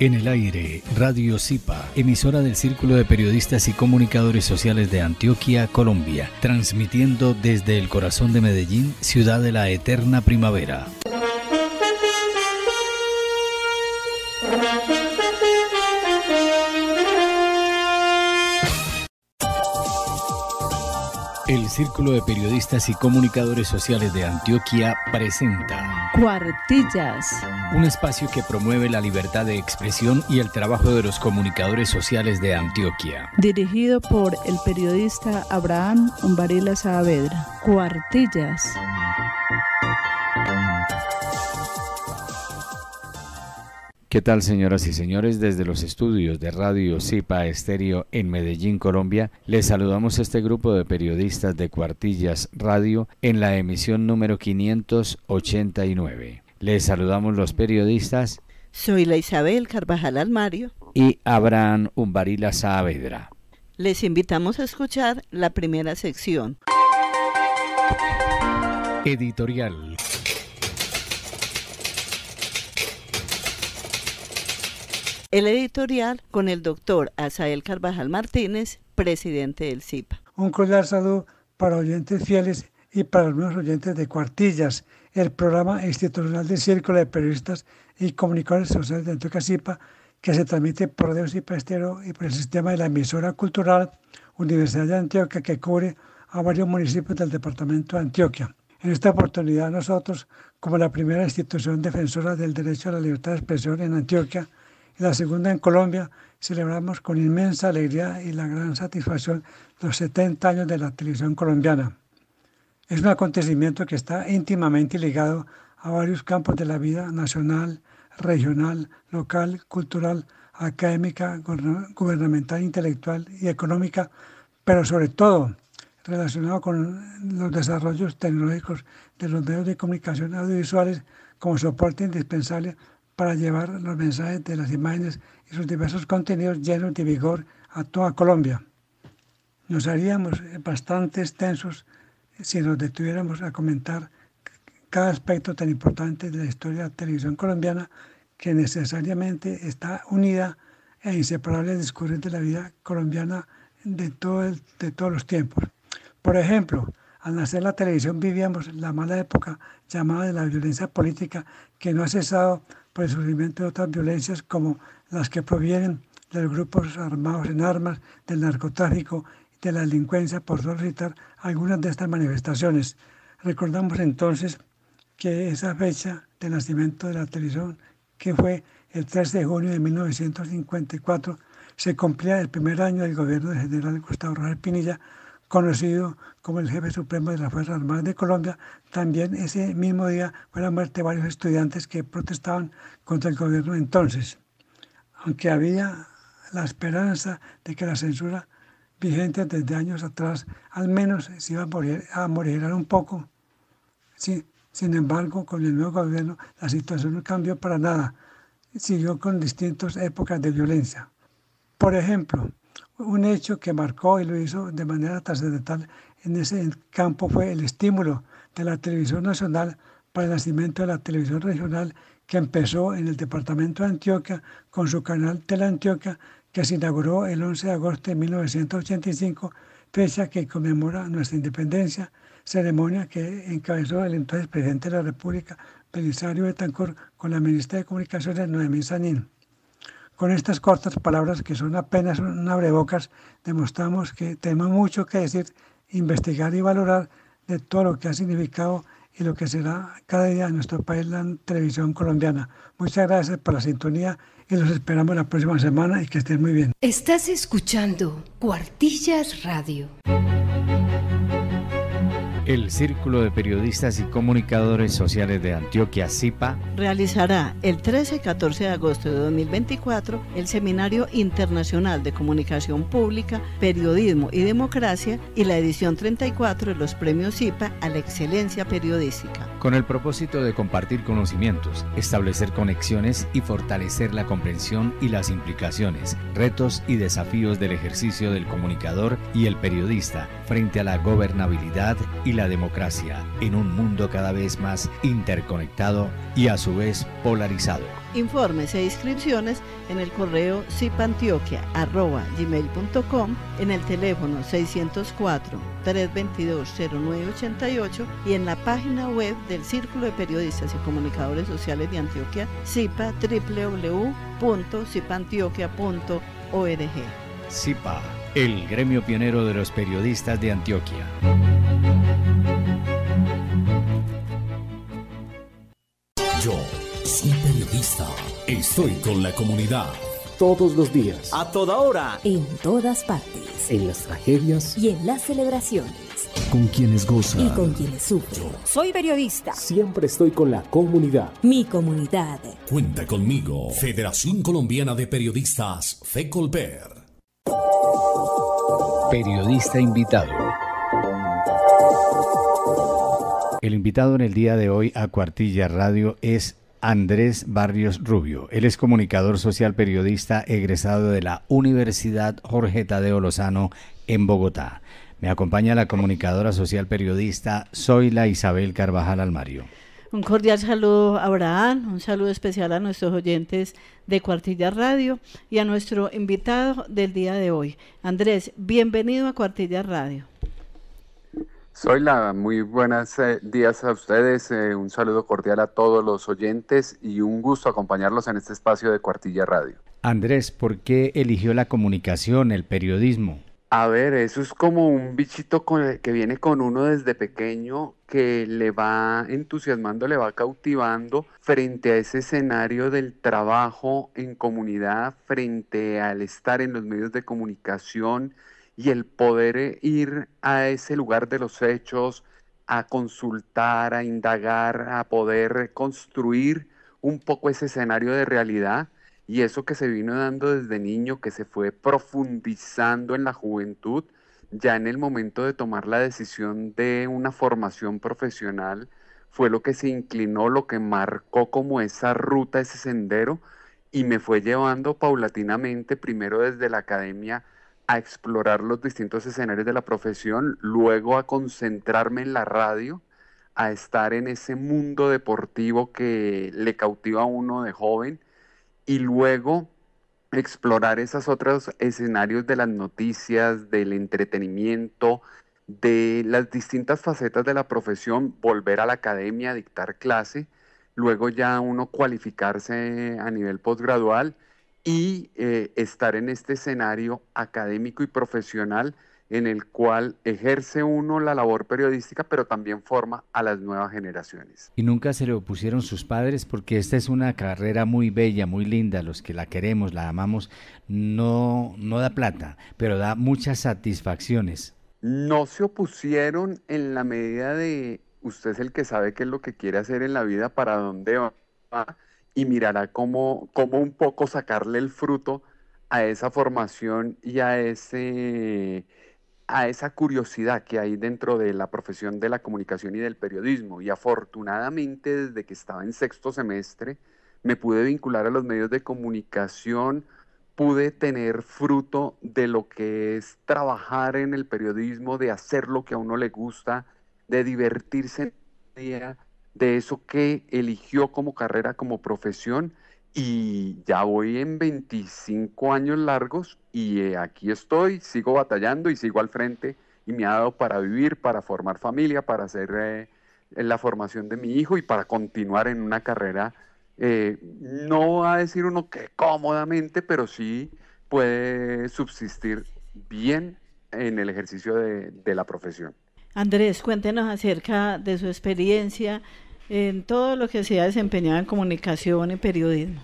En el aire, Radio Zipa, emisora del Círculo de Periodistas y Comunicadores Sociales de Antioquia, Colombia, transmitiendo desde el corazón de Medellín, ciudad de la eterna primavera. El Círculo de Periodistas y Comunicadores Sociales de Antioquia presenta Cuartillas, un espacio que promueve la libertad de expresión y el trabajo de los comunicadores sociales de Antioquia. Dirigido por el periodista Abraham Umbarela Saavedra. Cuartillas. ¿Qué tal, señoras y señores? Desde los estudios de Radio Zipa Estéreo en Medellín, Colombia, les saludamos a este grupo de periodistas de Cuartillas Radio en la emisión número 589. Les saludamos los periodistas. Soy la Isabel Carvajal Almario. Y Abraham Umbarila Saavedra. Les invitamos a escuchar la primera sección. Editorial. El editorial con el doctor Asael Carvajal Martínez, presidente del CIPA. Un cordial saludo para oyentes fieles y para los nuevos oyentes de Cuartillas, el programa institucional del Círculo de Periodistas y Comunicadores Sociales de Antioquia CIPA, que se transmite por Radio y y por el sistema de la emisora cultural Universidad de Antioquia, que cubre a varios municipios del departamento de Antioquia. En esta oportunidad nosotros, como la primera institución defensora del derecho a la libertad de expresión en Antioquia, la segunda en Colombia, celebramos con inmensa alegría y la gran satisfacción los 70 años de la televisión colombiana. Es un acontecimiento que está íntimamente ligado a varios campos de la vida nacional, regional, local, cultural, académica, gubernamental, intelectual y económica, pero sobre todo relacionado con los desarrollos tecnológicos de los medios de comunicación audiovisuales como soporte indispensable para llevar los mensajes de las imágenes y sus diversos contenidos llenos de vigor a toda Colombia. Nos haríamos eh, bastante extensos si nos detuviéramos a comentar cada aspecto tan importante de la historia de la televisión colombiana que necesariamente está unida e inseparable al discurrir de la vida colombiana de, todo de todos los tiempos. Por ejemplo, al nacer la televisión vivíamos la mala época llamada de la violencia política que no ha cesado por el sufrimiento de otras violencias como las que provienen de los grupos armados en armas, del narcotráfico y de la delincuencia, por solicitar algunas de estas manifestaciones. Recordamos entonces que esa fecha de nacimiento de la televisión, que fue el 3 de junio de 1954, se cumplía el primer año del gobierno del general Gustavo Rojas Pinilla, conocido como el jefe supremo de las Fuerzas Armadas de Colombia. También ese mismo día fue la muerte de varios estudiantes que protestaban contra el gobierno entonces, aunque había la esperanza de que la censura vigente desde años atrás al menos se iba a, morir, un poco. sin embargo, con el nuevo gobierno la situación no cambió para nada. Siguió con distintas épocas de violencia. Por ejemplo, un hecho que marcó y lo hizo de manera trascendental en ese campo fue el estímulo de la televisión nacional para el nacimiento de la televisión regional que empezó en el departamento de Antioquia con su canal Antioquia, que se inauguró el 11 de agosto de 1985, fecha que conmemora nuestra independencia, ceremonia que encabezó el entonces presidente de la República, Belisario Betancourt, con la ministra de Comunicaciones, Noemí Sanín. Con estas cortas palabras, que son apenas un abrebocas, demostramos que tenemos mucho que decir, investigar y valorar de todo lo que ha significado y lo que será cada día en nuestro país la televisión colombiana. Muchas gracias por la sintonía y los esperamos la próxima semana y que estén muy bien. Estás escuchando Cuartillas Radio. El Círculo de Periodistas y Comunicadores Sociales de Antioquia, CIPA, realizará el 13 y 14 de agosto de 2024 el Seminario Internacional de Comunicación Pública, Periodismo y Democracia y la edición 34 de los premios CIPA a la excelencia periodística. Con el propósito de compartir conocimientos, establecer conexiones y fortalecer la comprensión y las implicaciones, retos y desafíos del ejercicio del comunicador y el periodista frente a la gobernabilidad y la democracia en un mundo cada vez más interconectado y a su vez polarizado. Informes e inscripciones en el correo sipantioquia@gmail.com, en el teléfono 604-322-0988 y en la página web del Círculo de Periodistas y Comunicadores Sociales de Antioquia, cipa www.cipantioquia.org. CIPA, el gremio pionero de los periodistas de Antioquia. Soy periodista. Estoy con la comunidad. Todos los días. A toda hora. En todas partes. En las tragedias. Y en las celebraciones. Con quienes gozan. Y con quienes sufren. Soy periodista. Siempre estoy con la comunidad. Mi comunidad. Cuenta conmigo. Federación Colombiana de Periodistas. FECOLPER. Periodista invitado. El invitado en el día de hoy a Cuartilla Radio es Andrés Barrios Rubio. Él es comunicador social periodista egresado de la Universidad Jorge Tadeo Lozano en Bogotá. Me acompaña la comunicadora social periodista Zoila Isabel Carvajal Almario. Un cordial saludo a Abraham, un saludo especial a nuestros oyentes de Cuartilla Radio y a nuestro invitado del día de hoy. Andrés, bienvenido a Cuartilla Radio la muy buenos eh, días a ustedes, eh, un saludo cordial a todos los oyentes y un gusto acompañarlos en este espacio de Cuartilla Radio. Andrés, ¿por qué eligió la comunicación, el periodismo? A ver, eso es como un bichito que viene con uno desde pequeño que le va entusiasmando, le va cautivando frente a ese escenario del trabajo en comunidad, frente al estar en los medios de comunicación, y el poder e ir a ese lugar de los hechos, a consultar, a indagar, a poder construir un poco ese escenario de realidad y eso que se vino dando desde niño, que se fue profundizando en la juventud, ya en el momento de tomar la decisión de una formación profesional, fue lo que se inclinó, lo que marcó como esa ruta, ese sendero, y me fue llevando paulatinamente, primero desde la academia, a explorar los distintos escenarios de la profesión, luego a concentrarme en la radio, a estar en ese mundo deportivo que le cautiva a uno de joven y luego explorar esos otros escenarios de las noticias, del entretenimiento, de las distintas facetas de la profesión, volver a la academia, dictar clase, luego ya uno cualificarse a nivel posgradual y eh, estar en este escenario académico y profesional en el cual ejerce uno la labor periodística, pero también forma a las nuevas generaciones. Y nunca se le opusieron sus padres porque esta es una carrera muy bella, muy linda, los que la queremos, la amamos, no, no da plata, pero da muchas satisfacciones. No se opusieron en la medida de usted es el que sabe qué es lo que quiere hacer en la vida, para dónde va y mirará cómo, un poco sacarle el fruto a esa formación y a, ese, a esa curiosidad que hay dentro de la profesión de la comunicación y del periodismo. Y afortunadamente desde que estaba en sexto semestre me pude vincular a los medios de comunicación, pude tener fruto de lo que es trabajar en el periodismo, de hacer lo que a uno le gusta, de divertirse en el día de eso que eligió como carrera, como profesión, y ya voy en 25 años largos y eh, aquí estoy, sigo batallando y sigo al frente y me ha dado para vivir, para formar familia, para hacer eh, la formación de mi hijo y para continuar en una carrera, eh, no va a decir uno que cómodamente, pero sí puede subsistir bien en el ejercicio de la profesión. Andrés, cuéntenos acerca de su experiencia en todo lo que se ha desempeñado en comunicación y periodismo.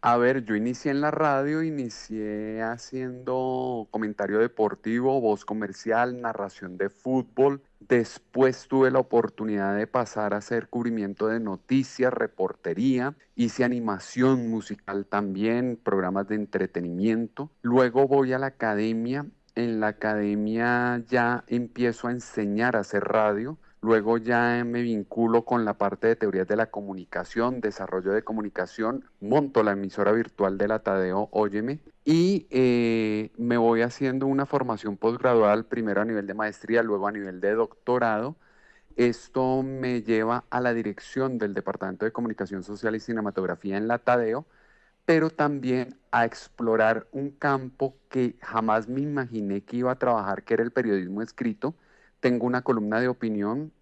A ver, yo inicié en la radio, inicié haciendo comentario deportivo, voz comercial, narración de fútbol. Después tuve la oportunidad de pasar a hacer cubrimiento de noticias, reportería, hice animación musical también, programas de entretenimiento. Luego voy a la academia en la academia ya empiezo a enseñar a hacer radio. Luego ya me vinculo con la parte de teorías de la comunicación, desarrollo de comunicación, monto la emisora virtual de la Tadeo Óyeme y eh, me voy haciendo una formación postgradual, primero a nivel de maestría, luego a nivel de doctorado. Esto me lleva a la dirección del Departamento de Comunicación Social y Cinematografía en la Tadeo, pero también a explorar un campo que jamás me imaginé que iba a trabajar, que era el periodismo escrito. Tengo una columna de opinión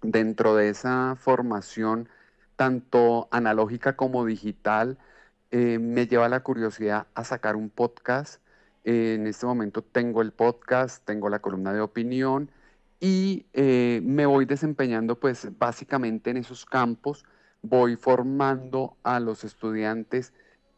dentro de esa formación, tanto analógica como digital. Eh, me lleva la curiosidad a sacar un podcast. Eh, en este momento tengo el podcast, tengo la columna de opinión y eh, me voy desempeñando pues básicamente en esos campos. Voy formando a los estudiantes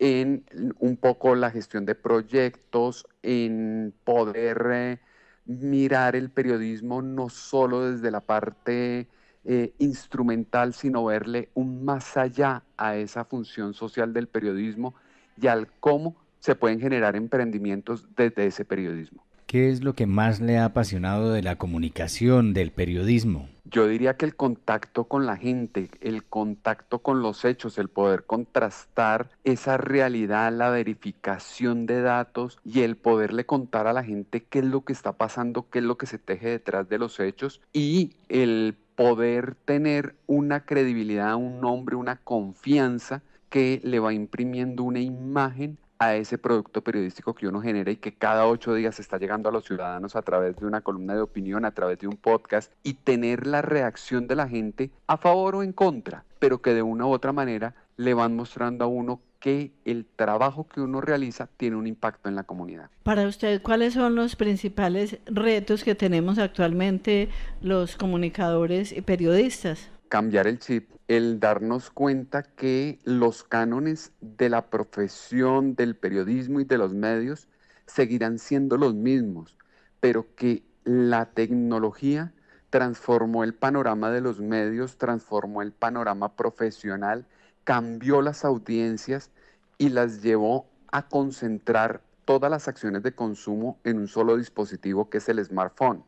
en un poco la gestión de proyectos, en poder eh, mirar el periodismo no solo desde la parte eh, instrumental, sino verle un más allá a esa función social del periodismo y al cómo se pueden generar emprendimientos desde ese periodismo. ¿Qué es lo que más le ha apasionado de la comunicación, del periodismo? Yo diría que el contacto con la gente, el contacto con los hechos, el poder contrastar esa realidad, la verificación de datos y el poderle contar a la gente qué es lo que está pasando, qué es lo que se teje detrás de los hechos y el poder tener una credibilidad, un nombre, una confianza que le va imprimiendo una imagen a ese producto periodístico que uno genera y que cada ocho días está llegando a los ciudadanos a través de una columna de opinión, a través de un podcast y tener la reacción de la gente a favor o en contra, pero que de una u otra manera le van mostrando a uno que el trabajo que uno realiza tiene un impacto en la comunidad. Para usted, ¿cuáles son los principales retos que tenemos actualmente los comunicadores y periodistas? cambiar el chip, el darnos cuenta que los cánones de la profesión, del periodismo y de los medios seguirán siendo los mismos, pero que la tecnología transformó el panorama de los medios, transformó el panorama profesional, cambió las audiencias y las llevó a concentrar todas las acciones de consumo en un solo dispositivo que es el smartphone.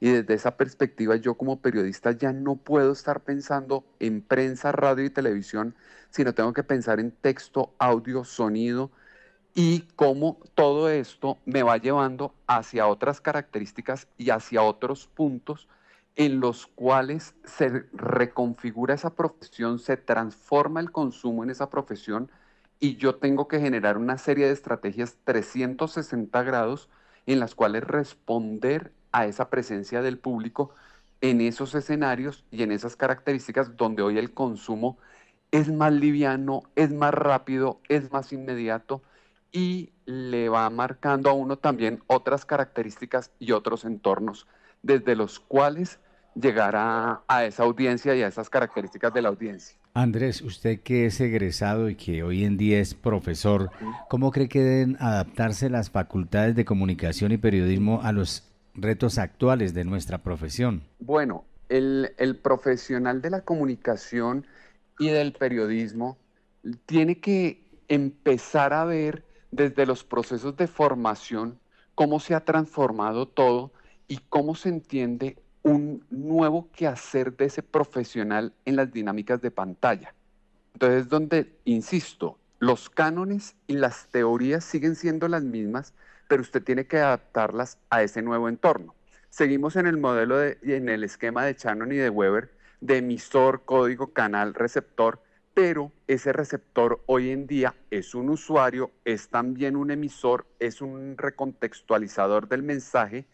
Y desde esa perspectiva yo como periodista ya no puedo estar pensando en prensa, radio y televisión, sino tengo que pensar en texto, audio, sonido y cómo todo esto me va llevando hacia otras características y hacia otros puntos en los cuales se reconfigura esa profesión, se transforma el consumo en esa profesión y yo tengo que generar una serie de estrategias 360 grados en las cuales responder a esa presencia del público en esos escenarios y en esas características donde hoy el consumo es más liviano, es más rápido, es más inmediato y le va marcando a uno también otras características y otros entornos desde los cuales llegar a, esa audiencia y a esas características de la audiencia. Andrés, usted que es egresado y que hoy en día es profesor, ¿cómo cree que deben adaptarse las facultades de comunicación y periodismo a los retos actuales de nuestra profesión? Bueno, el, profesional de la comunicación y del periodismo tiene que empezar a ver desde los procesos de formación cómo se ha transformado todo y cómo se entiende un nuevo quehacer de ese profesional en las dinámicas de pantalla. Entonces, donde, insisto, los cánones y las teorías siguen siendo las mismas, pero usted tiene que adaptarlas a ese nuevo entorno. Seguimos en el modelo de, en el esquema de Shannon y de Weber de emisor, código, canal, receptor, pero ese receptor hoy en día es un usuario, es también un emisor, es un recontextualizador del mensaje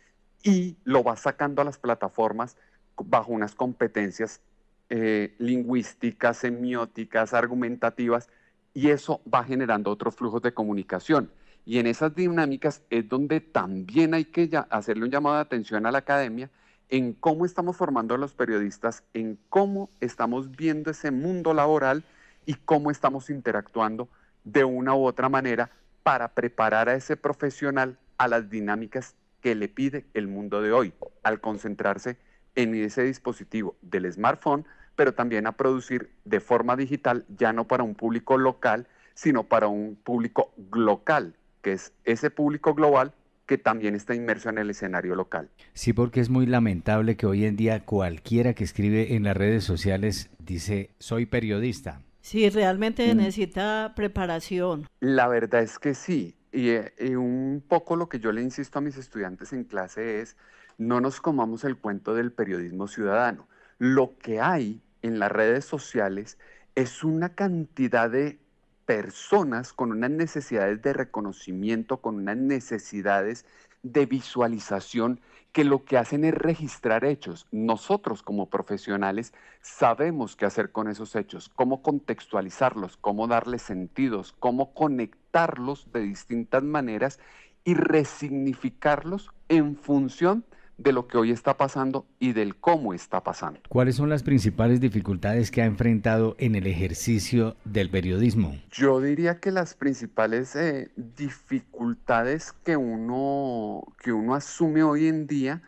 y lo va sacando a las plataformas bajo unas competencias eh, lingüísticas, semióticas, argumentativas, y eso va generando otros flujos de comunicación. Y en esas dinámicas es donde también hay que hacerle un llamado de atención a la academia en cómo estamos formando a los periodistas, en cómo estamos viendo ese mundo laboral y cómo estamos interactuando de una u otra manera para preparar a ese profesional a las dinámicas que le pide el mundo de hoy, al concentrarse en ese dispositivo del smartphone pero también a producir de forma digital, ya no para un público local, sino para un público local, que es ese público global que también está inmerso en el escenario local. Sí, porque es muy lamentable que hoy en día cualquiera que escribe en las redes sociales dice, soy periodista. Sí, realmente mm. necesita preparación. La verdad es que sí. Eh, y un poco lo que yo le insisto a mis estudiantes en clase es, no nos comamos el cuento del periodismo ciudadano lo que hay en las redes sociales es una cantidad de personas con unas necesidades de reconocimiento, con unas necesidades de visualización que lo que hacen es registrar hechos. Nosotros como profesionales sabemos qué hacer con esos hechos, cómo contextualizarlos, cómo darles sentidos, cómo conectarlos de distintas maneras y resignificarlos en función de lo que hoy está pasando y del cómo está pasando. ¿Cuáles son las principales dificultades que ha enfrentado en el ejercicio del periodismo? Yo diría que las principales eh, dificultades que uno, que uno asume hoy en día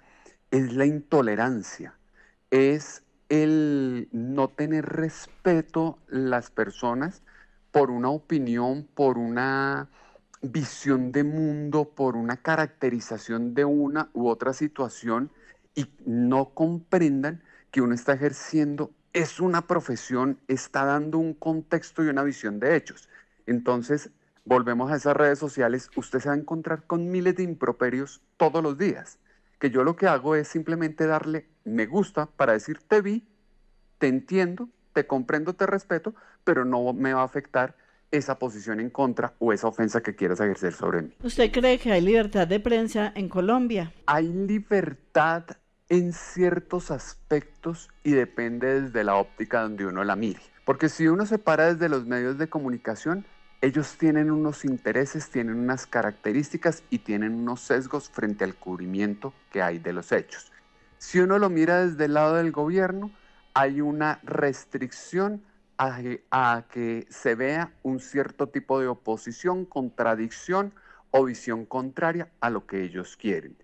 es la intolerancia, es el no tener respeto las personas por una opinión, por una visión de mundo, por una caracterización de una u otra situación y no comprendan que uno está ejerciendo, es una profesión, está dando un contexto y una visión de hechos. Entonces, volvemos a esas redes sociales, usted se va a encontrar con miles de improperios todos los días, que yo lo que hago es simplemente darle me gusta para decir te vi, te entiendo, te comprendo, te respeto, pero no me va a afectar esa posición en contra o esa ofensa que quieras ejercer sobre mí. ¿Usted cree que hay libertad de prensa en Colombia? Hay libertad en ciertos aspectos y depende desde la óptica donde uno la mire. Porque si uno se para desde los medios de comunicación, ellos tienen unos intereses, tienen unas características y tienen unos sesgos frente al cubrimiento que hay de los hechos. Si uno lo mira desde el lado del gobierno, hay una restricción a, que se vea un cierto tipo de oposición, contradicción o visión contraria a lo que ellos quieren.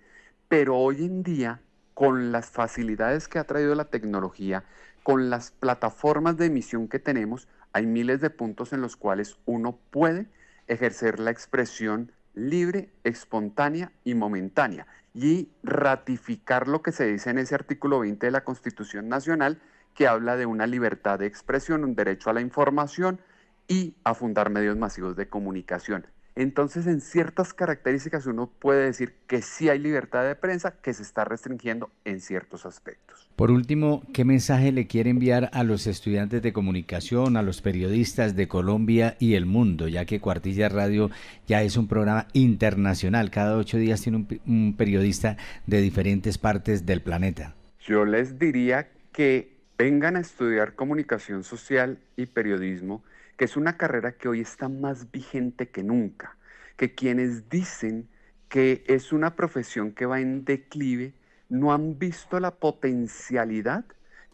Pero hoy en día, con las facilidades que ha traído la tecnología, con las plataformas de emisión que tenemos, hay miles de puntos en los cuales uno puede ejercer la expresión libre, espontánea y momentánea y ratificar lo que se dice en ese artículo 20 de la Constitución Nacional que habla de una libertad de expresión, un derecho a la información y a fundar medios masivos de comunicación. Entonces, en ciertas características uno puede decir que sí hay libertad de prensa que se está restringiendo en ciertos aspectos. Por último, ¿qué mensaje le quiere enviar a los estudiantes de comunicación, a los periodistas de Colombia y el mundo, ya que Cuartilla Radio ya es un programa internacional? Cada ocho días tiene un, un periodista de diferentes partes del planeta. Yo les diría que vengan a estudiar comunicación social y periodismo, que es una carrera que hoy está más vigente que nunca, que quienes dicen que es una profesión que va en declive, no han visto la potencialidad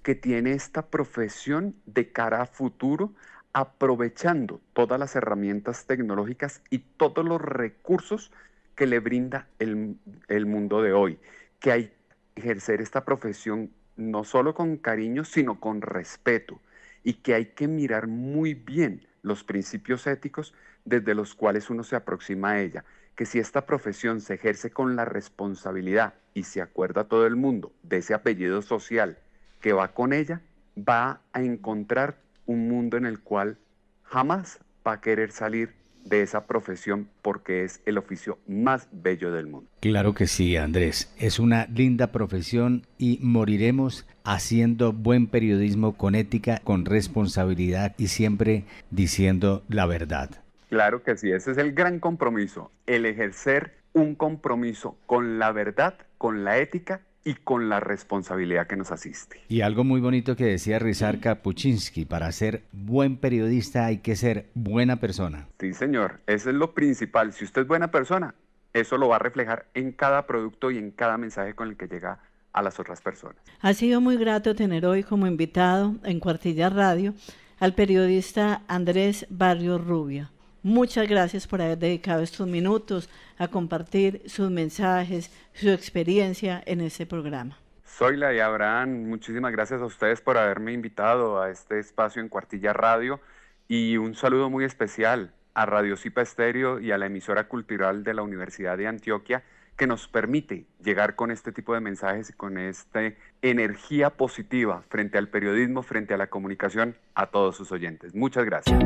que tiene esta profesión de cara a futuro, aprovechando todas las herramientas tecnológicas y todos los recursos que le brinda el, el mundo de hoy, que hay que ejercer esta profesión no solo con cariño, sino con respeto, y que hay que mirar muy bien los principios éticos desde los cuales uno se aproxima a ella, que si esta profesión se ejerce con la responsabilidad y se acuerda todo el mundo de ese apellido social que va con ella, va a encontrar un mundo en el cual jamás va a querer salir de esa profesión porque es el oficio más bello del mundo. Claro que sí, Andrés. Es una linda profesión y moriremos haciendo buen periodismo con ética, con responsabilidad y siempre diciendo la verdad. Claro que sí, ese es el gran compromiso, el ejercer un compromiso con la verdad, con la ética y con la responsabilidad que nos asiste. Y algo muy bonito que decía Rizar Kapuczynski, para ser buen periodista hay que ser buena persona. Sí, señor, eso es lo principal. Si usted es buena persona, eso lo va a reflejar en cada producto y en cada mensaje con el que llega a las otras personas. Ha sido muy grato tener hoy como invitado en Cuartilla Radio al periodista Andrés Barrio Rubia. Muchas gracias por haber dedicado estos minutos a compartir sus mensajes, su experiencia en este programa. Soy la Abraham, muchísimas gracias a ustedes por haberme invitado a este espacio en Cuartilla Radio y un saludo muy especial a Radio Cipa Estéreo y a la emisora cultural de la Universidad de Antioquia que nos permite llegar con este tipo de mensajes y con esta energía positiva frente al periodismo, frente a la comunicación, a todos sus oyentes. Muchas gracias.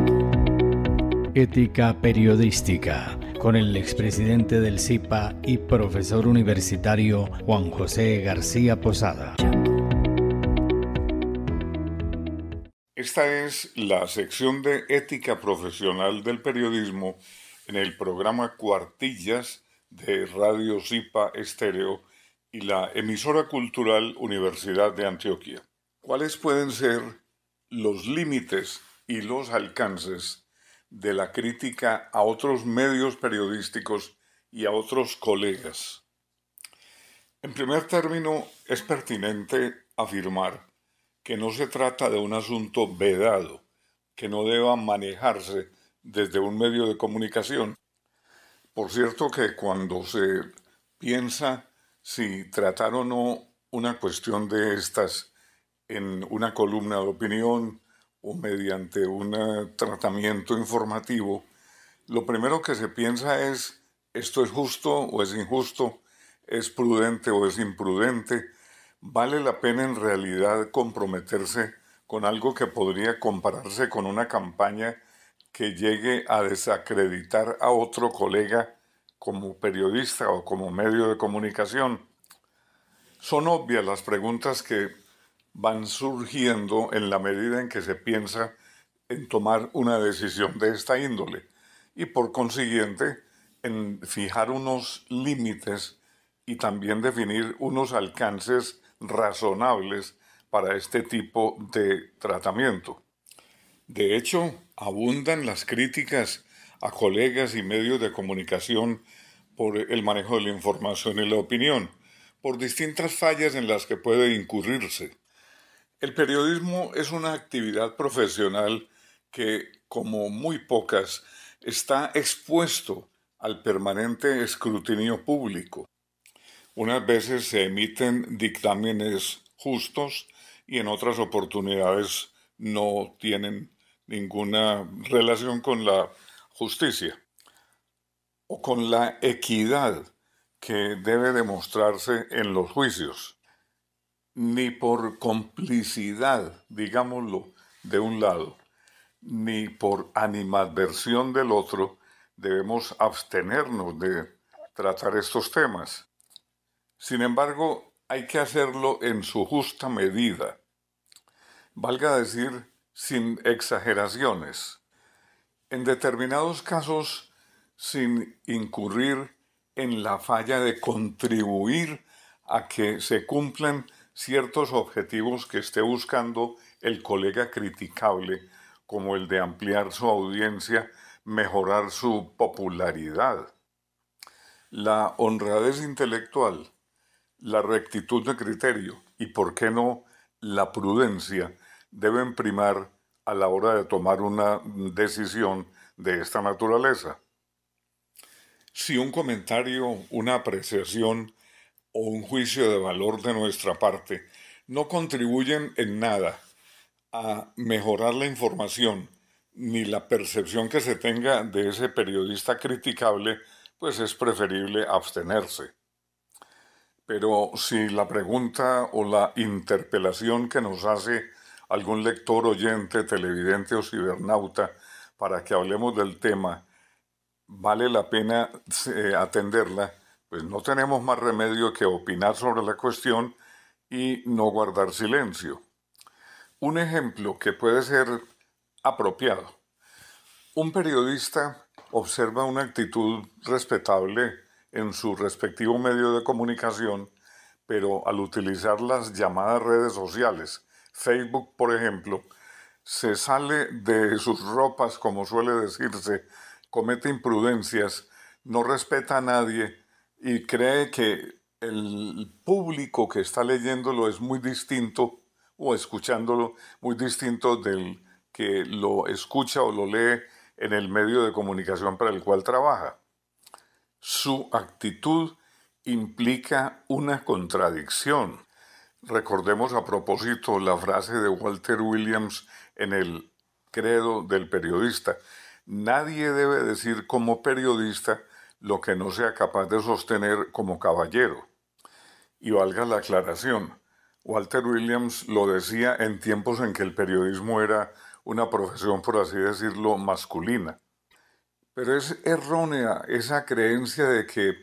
Ética Periodística con el expresidente del CIPA y profesor universitario Juan José García Posada. Esta es la sección de Ética Profesional del Periodismo en el programa Cuartillas de Radio CIPA Estéreo y la emisora cultural Universidad de Antioquia. ¿Cuáles pueden ser los límites y los alcances de la crítica a otros medios periodísticos y a otros colegas. En primer término, es pertinente afirmar que no se trata de un asunto vedado, que no deba manejarse desde un medio de comunicación. Por cierto que cuando se piensa si tratar o no una cuestión de estas en una columna de opinión, o mediante un eh, tratamiento informativo, lo primero que se piensa es, ¿esto es justo o es injusto? ¿Es prudente o es imprudente? ¿Vale la pena en realidad comprometerse con algo que podría compararse con una campaña que llegue a desacreditar a otro colega como periodista o como medio de comunicación? Son obvias las preguntas que van surgiendo en la medida en que se piensa en tomar una decisión de esta índole y por consiguiente en fijar unos límites y también definir unos alcances razonables para este tipo de tratamiento. De hecho, abundan las críticas a colegas y medios de comunicación por el manejo de la información y la opinión, por distintas fallas en las que puede incurrirse. El periodismo es una actividad profesional que, como muy pocas, está expuesto al permanente escrutinio público. Unas veces se emiten dictámenes justos y en otras oportunidades no tienen ninguna relación con la justicia o con la equidad que debe demostrarse en los juicios ni por complicidad, digámoslo, de un lado, ni por animadversión del otro, debemos abstenernos de tratar estos temas. Sin embargo, hay que hacerlo en su justa medida, valga decir, sin exageraciones, en determinados casos sin incurrir en la falla de contribuir a que se cumplan ciertos objetivos que esté buscando el colega criticable, como el de ampliar su audiencia, mejorar su popularidad. La honradez intelectual, la rectitud de criterio y, por qué no, la prudencia deben primar a la hora de tomar una decisión de esta naturaleza. Si un comentario, una apreciación o un juicio de valor de nuestra parte no contribuyen en nada a mejorar la información ni la percepción que se tenga de ese periodista criticable, pues es preferible abstenerse. Pero si la pregunta o la interpelación que nos hace algún lector, oyente, televidente o cibernauta para que hablemos del tema, vale la pena eh, atenderla, pues no tenemos más remedio que opinar sobre la cuestión y no guardar silencio. Un ejemplo que puede ser apropiado. Un periodista observa una actitud respetable en su respectivo medio de comunicación, pero al utilizar las llamadas redes sociales, Facebook por ejemplo, se sale de sus ropas, como suele decirse, comete imprudencias, no respeta a nadie y cree que el público que está leyéndolo es muy distinto o escuchándolo muy distinto del que lo escucha o lo lee en el medio de comunicación para el cual trabaja. Su actitud implica una contradicción. Recordemos a propósito la frase de Walter Williams en el credo del periodista. Nadie debe decir como periodista lo que no sea capaz de sostener como caballero. Y valga la aclaración, Walter Williams lo decía en tiempos en que el periodismo era una profesión, por así decirlo, masculina. Pero es errónea esa creencia de que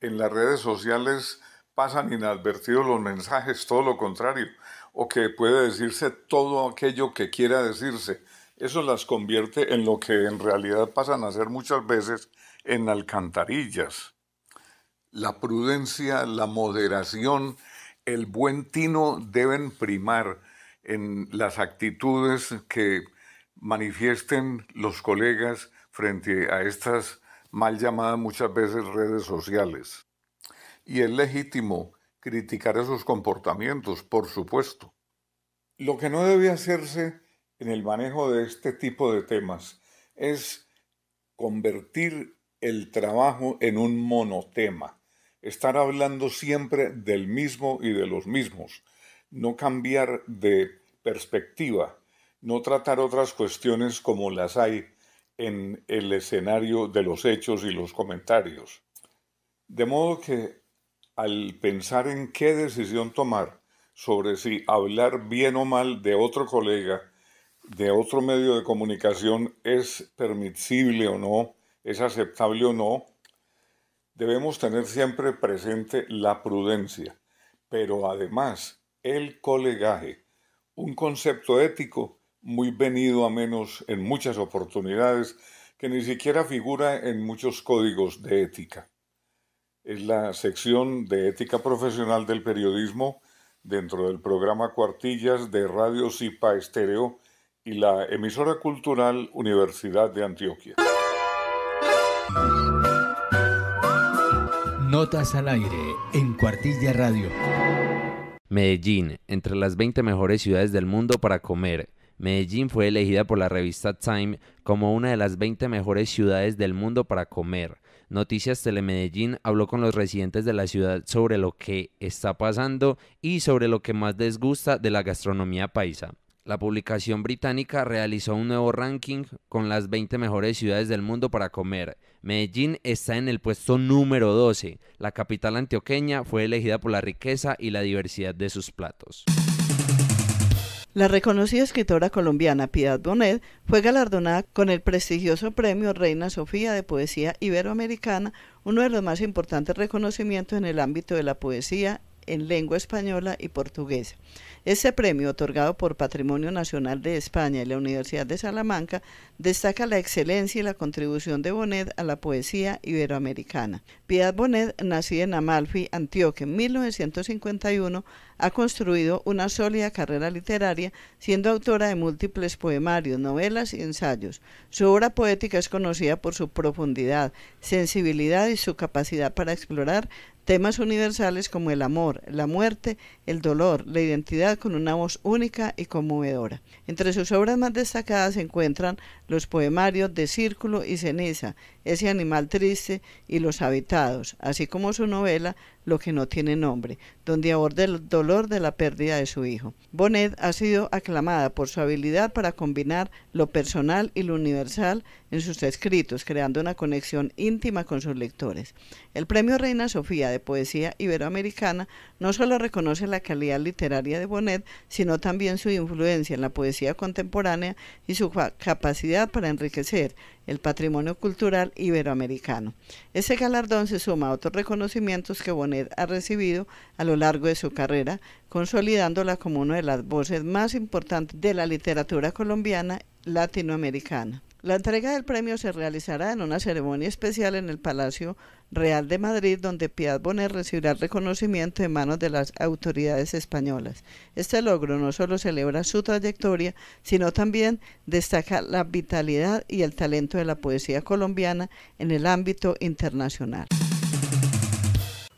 en las redes sociales pasan inadvertidos los mensajes, todo lo contrario, o que puede decirse todo aquello que quiera decirse. Eso las convierte en lo que en realidad pasan a ser muchas veces en alcantarillas. La prudencia, la moderación, el buen tino deben primar en las actitudes que manifiesten los colegas frente a estas mal llamadas muchas veces redes sociales. Y es legítimo criticar esos comportamientos, por supuesto. Lo que no debe hacerse en el manejo de este tipo de temas es convertir el trabajo en un monotema, estar hablando siempre del mismo y de los mismos, no cambiar de perspectiva, no tratar otras cuestiones como las hay en el escenario de los hechos y los comentarios. De modo que al pensar en qué decisión tomar sobre si hablar bien o mal de otro colega, de otro medio de comunicación es permisible o no, es aceptable o no, debemos tener siempre presente la prudencia, pero además el colegaje, un concepto ético muy venido a menos en muchas oportunidades que ni siquiera figura en muchos códigos de ética. Es la sección de ética profesional del periodismo dentro del programa Cuartillas de Radio Cipa Estéreo y la emisora cultural Universidad de Antioquia. Notas al aire en Cuartilla Radio. Medellín, entre las 20 mejores ciudades del mundo para comer. Medellín fue elegida por la revista Time como una de las 20 mejores ciudades del mundo para comer. Noticias Telemedellín habló con los residentes de la ciudad sobre lo que está pasando y sobre lo que más les gusta de la gastronomía paisa la publicación británica realizó un nuevo ranking con las 20 mejores ciudades del mundo para comer. Medellín está en el puesto número 12. La capital antioqueña fue elegida por la riqueza y la diversidad de sus platos. La reconocida escritora colombiana Piedad Bonet fue galardonada con el prestigioso premio Reina Sofía de Poesía Iberoamericana, uno de los más importantes reconocimientos en el ámbito de la poesía en lengua española y portuguesa. Este premio, otorgado por Patrimonio Nacional de España y la Universidad de Salamanca, destaca la excelencia y la contribución de Bonet a la poesía iberoamericana. Piedad Bonet, nacida en Amalfi, Antioquia, en 1951, ha construido una sólida carrera literaria, siendo autora de múltiples poemarios, novelas y ensayos. Su obra poética es conocida por su profundidad, sensibilidad y su capacidad para explorar temas universales como el amor, la muerte, el dolor, la identidad con una voz única y conmovedora. Entre sus obras más destacadas se encuentran los poemarios de Círculo y Ceniza, Ese animal triste y Los habitados, así como su novela lo que no tiene nombre, donde aborda el dolor de la pérdida de su hijo. Bonet ha sido aclamada por su habilidad para combinar lo personal y lo universal en sus escritos, creando una conexión íntima con sus lectores. El Premio Reina Sofía de Poesía Iberoamericana no solo reconoce la calidad literaria de Bonet, sino también su influencia en la poesía contemporánea y su capacidad para enriquecer el patrimonio cultural iberoamericano. Ese galardón se suma a otros reconocimientos que Bonet ha recibido a lo largo de su carrera, consolidándola como una de las voces más importantes de la literatura colombiana latinoamericana. La entrega del premio se realizará en una ceremonia especial en el Palacio Real de Madrid, donde Piedad Bonet recibirá reconocimiento en manos de las autoridades españolas. Este logro no solo celebra su trayectoria, sino también destaca la vitalidad y el talento de la poesía colombiana en el ámbito internacional.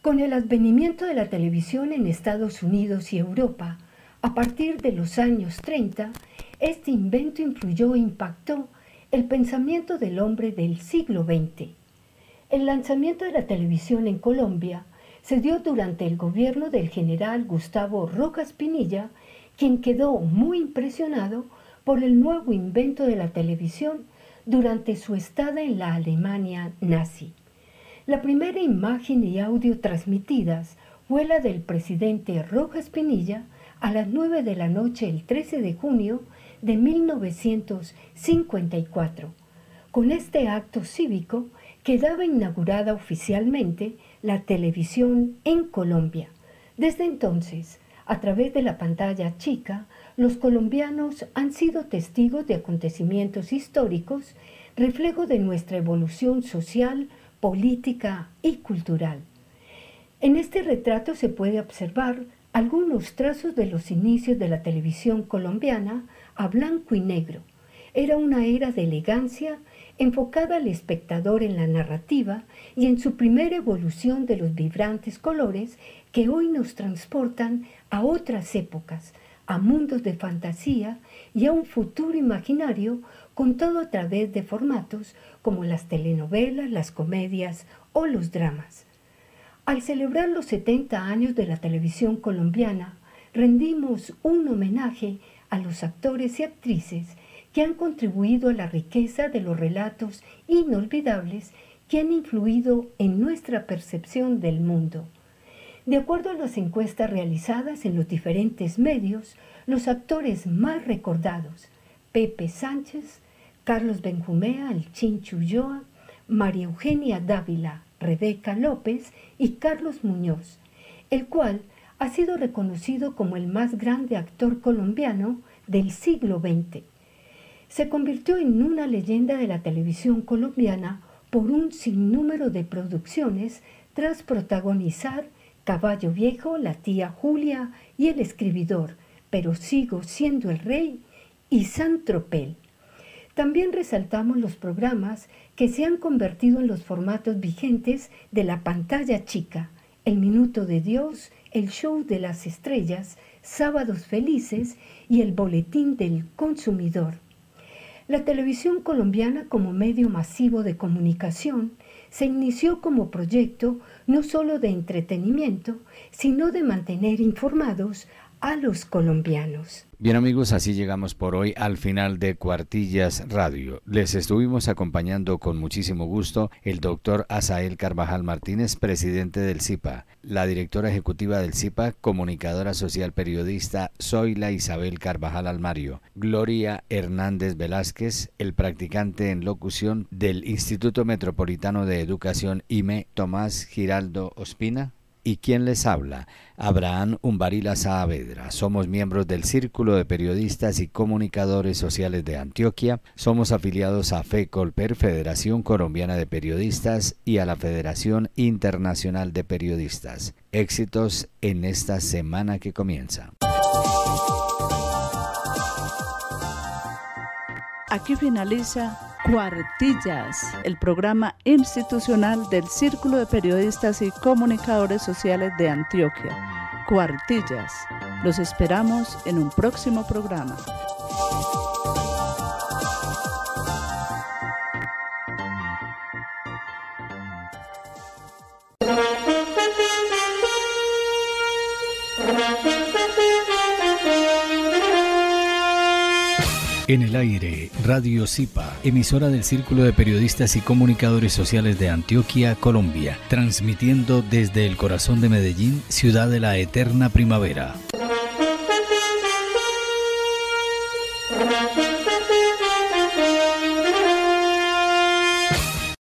Con el advenimiento de la televisión en Estados Unidos y Europa, a partir de los años 30, este invento influyó e impactó el pensamiento del hombre del siglo XX. El lanzamiento de la televisión en Colombia se dio durante el gobierno del general Gustavo Rojas Pinilla, quien quedó muy impresionado por el nuevo invento de la televisión durante su estada en la Alemania nazi. La primera imagen y audio transmitidas fue la del presidente Rojas Pinilla a las 9 de la noche el 13 de junio de 1954. Con este acto cívico quedaba inaugurada oficialmente la televisión en Colombia. Desde entonces, a través de la pantalla chica, los colombianos han sido testigos de acontecimientos históricos, reflejo de nuestra evolución social, política y cultural. En este retrato se puede observar algunos trazos de los inicios de la televisión colombiana a blanco y negro. Era una era de elegancia enfocada al espectador en la narrativa y en su primera evolución de los vibrantes colores que hoy nos transportan a otras épocas, a mundos de fantasía y a un futuro imaginario con todo a través de formatos como las telenovelas, las comedias o los dramas. Al celebrar los 70 años de la televisión colombiana, rendimos un homenaje a los actores y actrices que han contribuido a la riqueza de los relatos inolvidables que han influido en nuestra percepción del mundo. De acuerdo a las encuestas realizadas en los diferentes medios, los actores más recordados, Pepe Sánchez, Carlos Benjumea, el Chinchu María Eugenia Dávila, Rebeca López y Carlos Muñoz, el cual ha sido reconocido como el más grande actor colombiano del siglo XX se convirtió en una leyenda de la televisión colombiana por un sinnúmero de producciones tras protagonizar Caballo Viejo, La Tía Julia y El Escribidor, pero sigo siendo el rey y San Tropel. También resaltamos los programas que se han convertido en los formatos vigentes de la pantalla chica, El Minuto de Dios, El Show de las Estrellas, Sábados Felices y El Boletín del Consumidor. La televisión colombiana como medio masivo de comunicación se inició como proyecto no solo de entretenimiento, sino de mantener informados a los colombianos. Bien amigos, así llegamos por hoy al final de Cuartillas Radio. Les estuvimos acompañando con muchísimo gusto el doctor Asael Carvajal Martínez, presidente del CIPA, la directora ejecutiva del CIPA, comunicadora social periodista Zoila Isabel Carvajal Almario, Gloria Hernández Velázquez, el practicante en locución del Instituto Metropolitano de Educación IME, Tomás Giraldo Ospina, y quién les habla, Abraham Umbarila Saavedra. Somos miembros del Círculo de Periodistas y Comunicadores Sociales de Antioquia. Somos afiliados a FECOLPER, Federación Colombiana de Periodistas, y a la Federación Internacional de Periodistas. Éxitos en esta semana que comienza. Aquí finaliza Cuartillas, el programa institucional del Círculo de Periodistas y Comunicadores Sociales de Antioquia. Cuartillas, los esperamos en un próximo programa. En el aire, Radio Zipa, emisora del Círculo de Periodistas y Comunicadores Sociales de Antioquia, Colombia, transmitiendo desde el corazón de Medellín, ciudad de la eterna primavera.